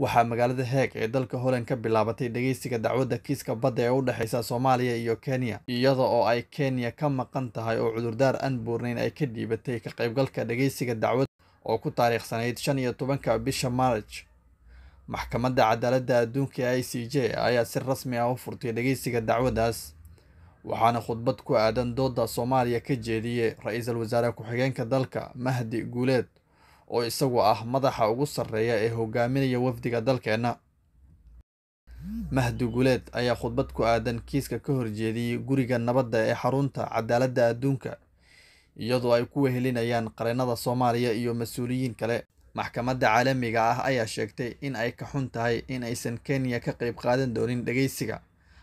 waxaa magaalada heeg ee dalka holland ka bilaabatay dhegeysiga dacwadda kiiska badda ee u dhexeysa soomaaliya iyo kenya iyada oo ay kenya ka maqan tahay oo cudurdaar aan buurnayn ay ka dhiibatay ka qaybgalka dhegeysiga dacwad oo ku taariikhsanayd shan iyo tobanka bisha maarj maxkamadda cadaaladda adduunka ee i c j ayaa si rasmi ah u furtay dhegeysiga dacwaddaas waxaana khudbad ku aadan dooda soomaaliya ka jeediyey ra-iisul wasaare ku-xigeenka dalka mahdi guuleed oo isagu ah madaxa ugu sarreeya ee hogaaminaya wafdiga dalkeenna mahdi guleed ayaa khudbad ku aadan kiiska ka horjeediyey guriga nabadda ee xarunta cadaaladda adduunka iyadoo ay ku wehelinayaan qareennada soomaaliya iyo mas-uuliyiin kale maxkamadda caalamiga ah ayaa sheegtay in ay ka xun tahay in aysan kenya ka qayb qaadan doonin dhegeysiga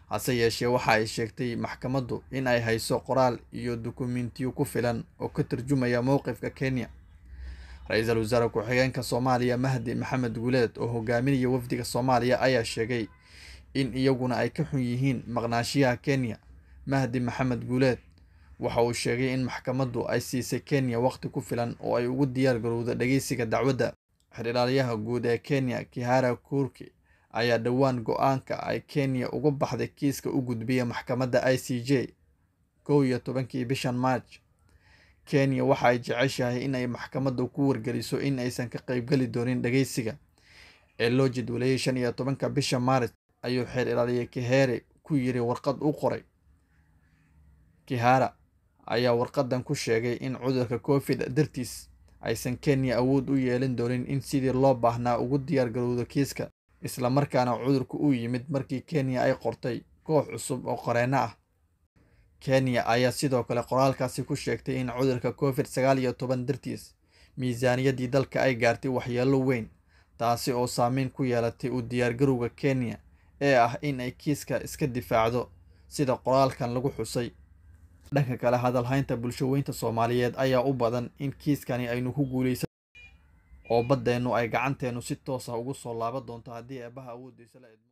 hase yeeshee waxa ay sheegtay maxkamaddu in ay hayso qoraal iyo dokumentiyo ku filan oo ka tarjumaya mowqifka kenya ra-iisul wasaare ku-xigeenka soomaaliya mahdi maxamed guleed oo hogaaminaya wafdiga soomaaliya ayaa sheegay in iyaguna ay ka xun yihiin maqnaashiyaha kenya mahdi maxamed guuleed waxa uu sheegay in maxkamaddu ay siisay kenya waqti ku filan oo ay ugu diyaar garowdo dhageysiga dacwadda xildhibaalayaha guud ee kenya kihara kurki ayaa dhowaan go-aanka ay kenya uga baxday kiiska u gudbiya maxkamadda i c j kow iyo tobankii bishan march kenya waxa ay jeceshahay in ay maxkamadda ku wargeliso in aysan ka qaybgeli doonin dhageysiga ee loo jadwaleeyey shan iyo tobanka bisha maaris ayuu xeer ilaaliye kihere ku yiri warqad u qoray kihara ayaa warqaddan ku sheegay in cudurka covid dartiis aysan kenya awood u yeelin doonin in sidii loo baahnaa ugu diyaar diyaargarowdo kiiska islamarkaana cudurku u yimid markii kenya ay qortay koox cusub oo qareenno ah kenya ayaa sidoo kale qoraalkaasi ku sheegtay in cudurka covid sagaal iyo toban dartiis miisaaniyaddii dalka ay gaartay waxyeello weyn taasi oo saameyn ku yeelatay u diyaargarowga kenya ee ah in ay kiiska iska difaacdo sida qoraalkan lagu xusay dhanka kale hadalhaynta bulshaweynta soomaaliyeed ayaa u badan in kiiskani aynu ku guulaysan oo baddeennu ay gacanteennu si toos ah ugu soo laaba doonto haddii eebaha awooddiisa la idmo